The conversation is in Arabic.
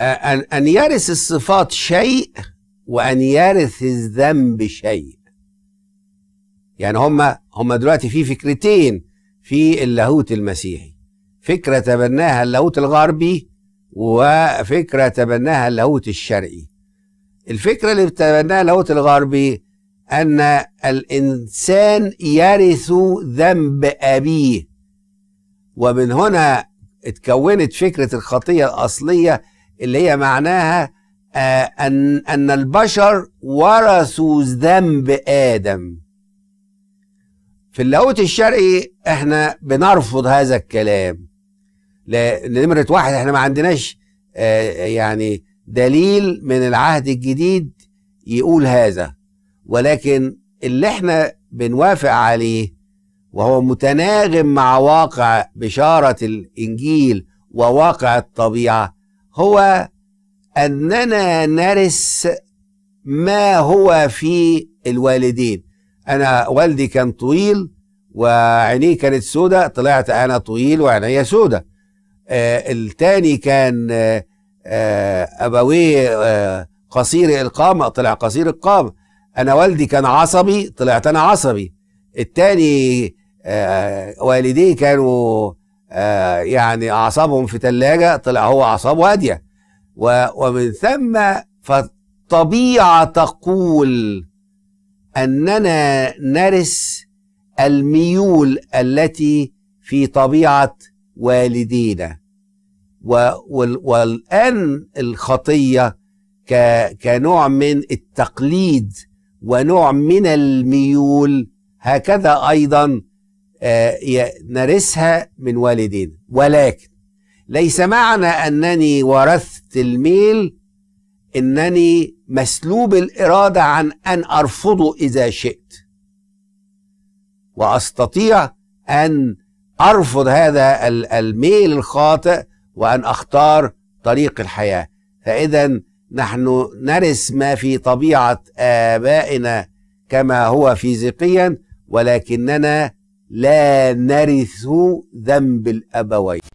أن أن يرث الصفات شيء وأن يرث الذنب شيء يعني هما هما دلوقتي في فكرتين في اللاهوت المسيحي فكرة تبناها اللاهوت الغربي وفكرة تبناها اللاهوت الشرقي الفكرة اللي تبناها اللاهوت الغربي أن الإنسان يرث ذنب أبيه ومن هنا اتكونت فكرة الخطية الأصلية اللي هي معناها آه أن, أن البشر ورثوا ذنب آدم في اللاهوت الشرقي احنا بنرفض هذا الكلام لنمرة واحد احنا ما عندناش آه يعني دليل من العهد الجديد يقول هذا ولكن اللي احنا بنوافق عليه وهو متناغم مع واقع بشارة الإنجيل وواقع الطبيعة هو أننا نرث ما هو في الوالدين أنا والدي كان طويل وعينيه كانت سودة طلعت أنا طويل وعينيا سودة آه التاني كان آه آه أبويه آه قصير القامة طلع قصير القامة أنا والدي كان عصبي طلعت أنا عصبي التاني آه والديه كانوا آه يعني اعصابهم في ثلاجه طلع هو اعصابه هاديه ومن ثم فالطبيعه تقول اننا نرث الميول التي في طبيعه والدينا والان الخطيه كنوع من التقليد ونوع من الميول هكذا ايضا آه، نرثها من والدينا ولكن ليس معنى أنني ورثت الميل أنني مسلوب الإرادة عن أن أرفضه إذا شئت وأستطيع أن أرفض هذا الميل الخاطئ وأن أختار طريق الحياة فإذا نحن نرث ما في طبيعة آبائنا كما هو فيزيقيا ولكننا لا نرث ذنب الأبوين